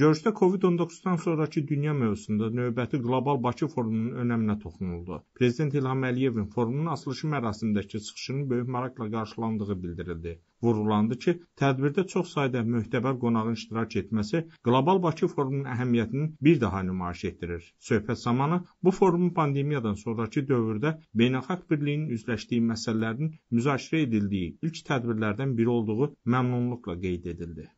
Görüşdə COVID-19-dan sonrakı dünya mövzusunda növbəti qlobal Bakı forumunun önəminə toxunuldu. Prezident İlham Əliyevin forumun açılışı mərasimindəki çıxışının böyük maraqla qarşılandığı bildirildi. Vurğulandı ki, tədbirdə çox sayda möhtəbər qonağın iştirak etməsi qlobal Bakı forumunun əhəmiyyətini bir daha nümayiş etdirir. Söhbət zamanı bu forumun pandemiyadan sonrakı dövrdə beynəlxalq birliyin üzləşdiyi məsələlərin müzakirə edildiyi ilk tədbirlərdən biri olduğu məmnunluqla qeyd edildi.